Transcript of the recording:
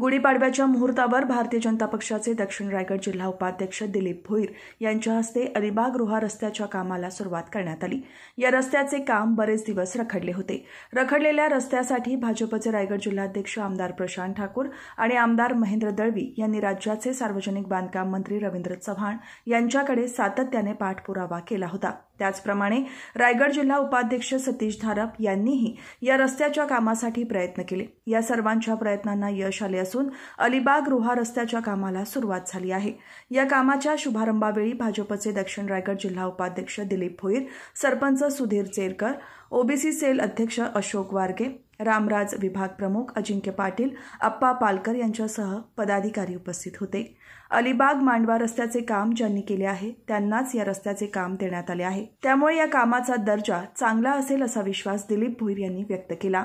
गुढीपाडव्याच्या मुहूर्तावर भारतीय जनता पक्षाचे दक्षिण रायगड जिल्हा उपाध्यक्ष दिलीप भोईर यांच्या हस्ते अलिबाग रोहा रस्त्याच्या कामाला सुरुवात करण्यात आली या रस्त्याचे काम बरेच दिवस रखडले होते रखडलेल्या रस्त्यासाठी भाजपचे रायगड जिल्हाध्यक्ष आमदार प्रशांत ठाकूर आणि आमदार महेंद्र दळवी यांनी राज्याचे सार्वजनिक बांधकाम मंत्री रवींद्र चव्हाण यांच्याकडे सातत्याने पाठपुरावा केला होता त्याचप्रमाणे रायगड जिल्हा उपाध्यक्ष सतीश धारप यांनीही या रस्त्याच्या कामासाठी प्रयत्न केले या सर्वांच्या प्रयत्नांना यश आले असून अलिबाग रोहा रस्त्याच्या कामाला सुरुवात झाली आहे या कामाच्या शुभारंभावेळी भाजपचे दक्षिण रायगड जिल्हा उपाध्यक्ष दिलीप भोईर सरपंच सुधीर चेरकर ओबीसी सेल अध्यक्ष अशोक वारगे रामराज विभाग प्रमुख अजिंक्य पाटील अप्पा पालकर यांच्यासह पदाधिकारी उपस्थित होते अलिबाग मांडवा रस्त्याचे काम ज्यांनी केले आहे त्यांनाच या रस्त्याचे काम देण्यात आले आहे त्यामुळे या कामाचा दर्जा चांगला असेल असा विश्वास दिलीप भोईर यांनी व्यक्त केला